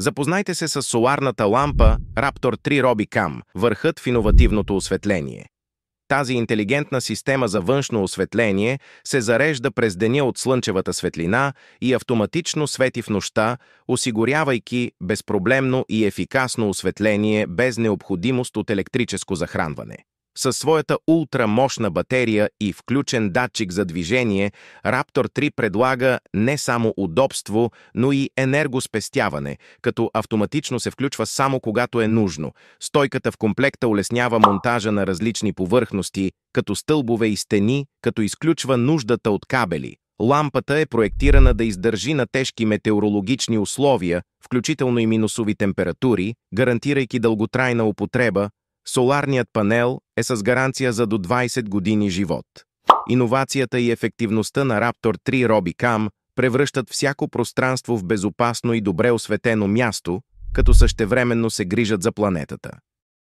Запознайте се с соларната лампа Raptor 3 Robicam, върхът в иновативното осветление. Тази интелигентна система за външно осветление се зарежда през деня от слънчевата светлина и автоматично свети в нощта, осигурявайки безпроблемно и ефикасно осветление без необходимост от електрическо захранване. Със своята ултрамощна батерия и включен датчик за движение, Raptor 3 предлага не само удобство, но и енергоспестяване, като автоматично се включва само когато е нужно. Стойката в комплекта улеснява монтажа на различни повърхности, като стълбове и стени, като изключва нуждата от кабели. Лампата е проектирана да издържи на тежки метеорологични условия, включително и минусови температури, гарантирайки дълготрайна употреба, Соларният панел е с гаранция за до 20 години живот. Иновацията и ефективността на Raptor 3 Robicam превръщат всяко пространство в безопасно и добре осветено място, като същевременно се грижат за планетата.